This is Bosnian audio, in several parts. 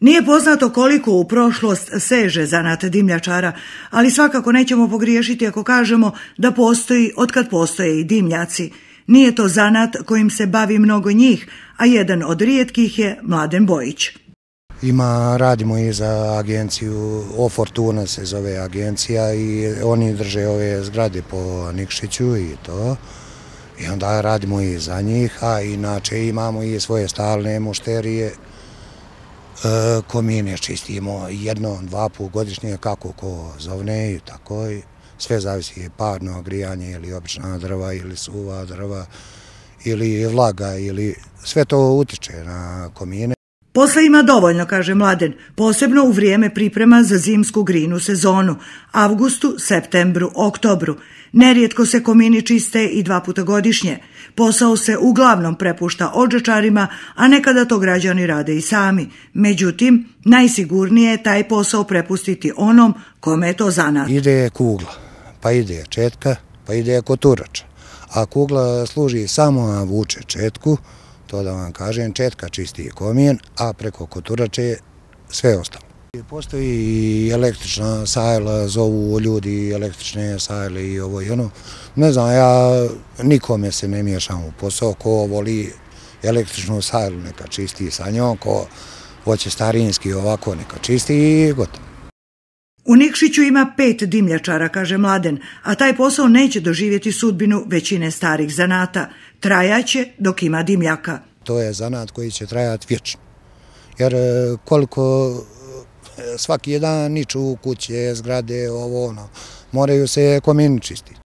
Nije poznato koliko u prošlost seže zanat dimljačara, ali svakako nećemo pogriješiti ako kažemo da postoji otkad postoje i dimljaci. Nije to zanat kojim se bavi mnogo njih, a jedan od rijetkih je Mladen Bojić. Ima, radimo i za agenciju, o Fortuna se zove agencija i oni drže ove zgrade po Nikšiću i to. I onda radimo i za njih, a inače imamo i svoje stalne mušterije, E, komine čistimo jedno, dva put godišnje, kako ko zovne i tako. Sve zavisi je parno grijanje ili obična drva ili suva drva ili vlaga ili sve to utiče na komine. Posla ima dovoljno, kaže mladen, posebno u vrijeme priprema za zimsku grinu sezonu, avgustu, septembru, oktobru. Nerijetko se komini čiste i dva puta godišnje. Posao se uglavnom prepušta ođečarima, a nekada to građani rade i sami. Međutim, najsigurnije je taj posao prepustiti onom kome je to zanat. Ide je kugla, pa ide je četka, pa ide je koturača. A kugla služi samo na vuče četku, to da vam kažem, četka čisti je komijen, a preko koturače je sve ostalo. Postoji i električna sajla, zovu ljudi električne sajle i ovo i ono. Ne znam, ja nikome se ne miješam u posao, ko voli električnu sajlu neka čisti sa njom, ko hoće starinski ovako neka čisti i gotovo. U Nikšiću ima pet dimljačara, kaže Mladen, a taj posao neće doživjeti sudbinu većine starih zanata. Trajaće dok ima dimljaka. To je zanat koji će trajati vječno. Jer e, koliko e, svaki dan niču kuće, zgrade, ovo ono, moraju se komin čistiti.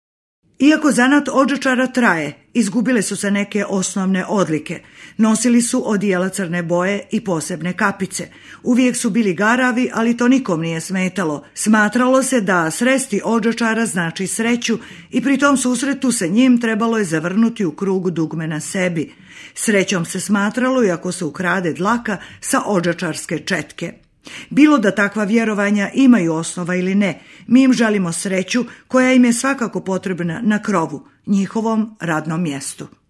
Iako zanat odžačara traje, izgubile su se neke osnovne odlike. Nosili su odijela crne boje i posebne kapice. Uvijek su bili garavi, ali to nikom nije smetalo. Smatralo se da sresti odžačara znači sreću i pri tom susretu se njim trebalo je zavrnuti u krug dugme na sebi. Srećom se smatralo i ako se ukrade dlaka sa odžačarske četke. Bilo da takva vjerovanja imaju osnova ili ne, mi im želimo sreću koja im je svakako potrebna na krovu, njihovom radnom mjestu.